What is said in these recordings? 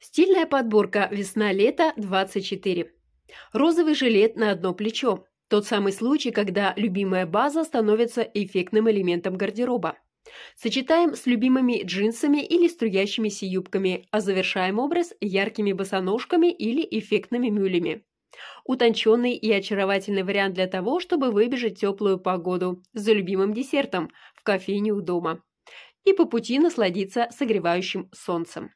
Стильная подборка «Весна-лето 24». Розовый жилет на одно плечо. Тот самый случай, когда любимая база становится эффектным элементом гардероба. Сочетаем с любимыми джинсами или струящимися юбками, а завершаем образ яркими босоножками или эффектными мюлями. Утонченный и очаровательный вариант для того, чтобы выбежать теплую погоду за любимым десертом в кофейне у дома и по пути насладиться согревающим солнцем.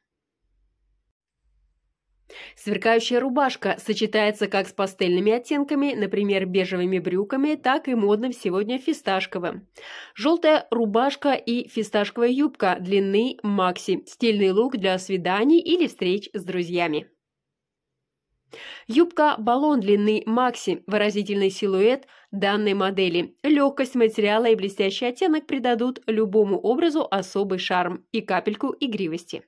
Сверкающая рубашка сочетается как с пастельными оттенками, например, бежевыми брюками, так и модным сегодня фисташковым. Желтая рубашка и фисташковая юбка длины макси – стильный лук для свиданий или встреч с друзьями. Юбка-баллон длины Макси, выразительный силуэт данной модели. Легкость материала и блестящий оттенок придадут любому образу особый шарм и капельку игривости.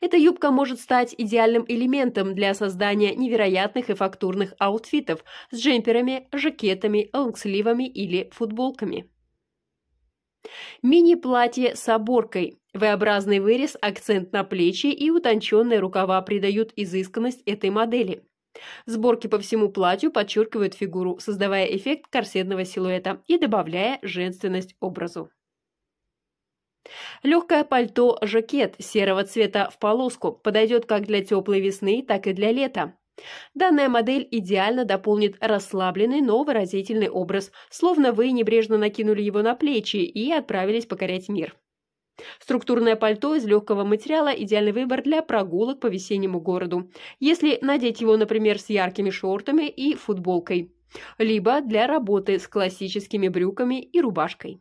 Эта юбка может стать идеальным элементом для создания невероятных и фактурных аутфитов с джемперами, жакетами, лонгсливами или футболками. Мини-платье с оборкой. V-образный вырез, акцент на плечи и утонченные рукава придают изысканность этой модели. Сборки по всему платью подчеркивают фигуру, создавая эффект корсетного силуэта и добавляя женственность образу. Легкое пальто-жакет серого цвета в полоску подойдет как для теплой весны, так и для лета. Данная модель идеально дополнит расслабленный, но выразительный образ, словно вы небрежно накинули его на плечи и отправились покорять мир. Структурное пальто из легкого материала – идеальный выбор для прогулок по весеннему городу, если надеть его, например, с яркими шортами и футболкой, либо для работы с классическими брюками и рубашкой.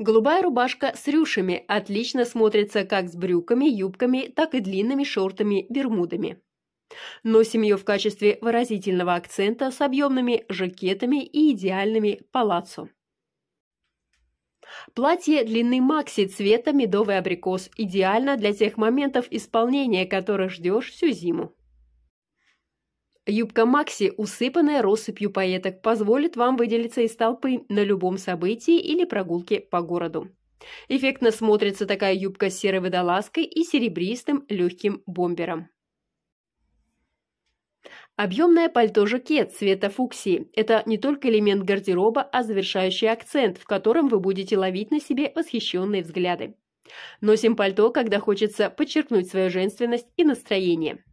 Голубая рубашка с рюшами отлично смотрится как с брюками, юбками, так и длинными шортами, бермудами. Носим ее в качестве выразительного акцента с объемными жакетами и идеальными палаццо. Платье длинный макси цвета медовый абрикос идеально для тех моментов исполнения, которых ждешь всю зиму. Юбка Макси, усыпанная россыпью поеток, позволит вам выделиться из толпы на любом событии или прогулке по городу. Эффектно смотрится такая юбка с серой водолазкой и серебристым легким бомбером. Объемное пальто-жакет цвета фуксии – это не только элемент гардероба, а завершающий акцент, в котором вы будете ловить на себе восхищенные взгляды. Носим пальто, когда хочется подчеркнуть свою женственность и настроение.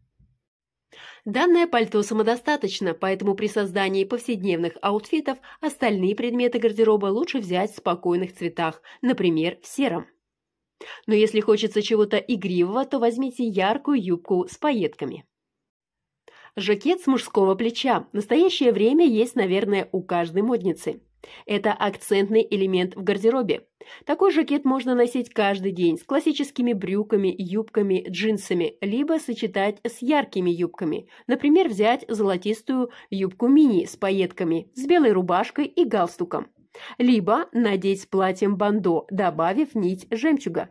Данное пальто самодостаточно, поэтому при создании повседневных аутфитов остальные предметы гардероба лучше взять в спокойных цветах, например, в сером. Но если хочется чего-то игривого, то возьмите яркую юбку с пайетками. Жакет с мужского плеча. В настоящее время есть, наверное, у каждой модницы. Это акцентный элемент в гардеробе. Такой жакет можно носить каждый день с классическими брюками, юбками, джинсами, либо сочетать с яркими юбками. Например, взять золотистую юбку мини с пайетками, с белой рубашкой и галстуком. Либо надеть с платьем бандо, добавив нить жемчуга.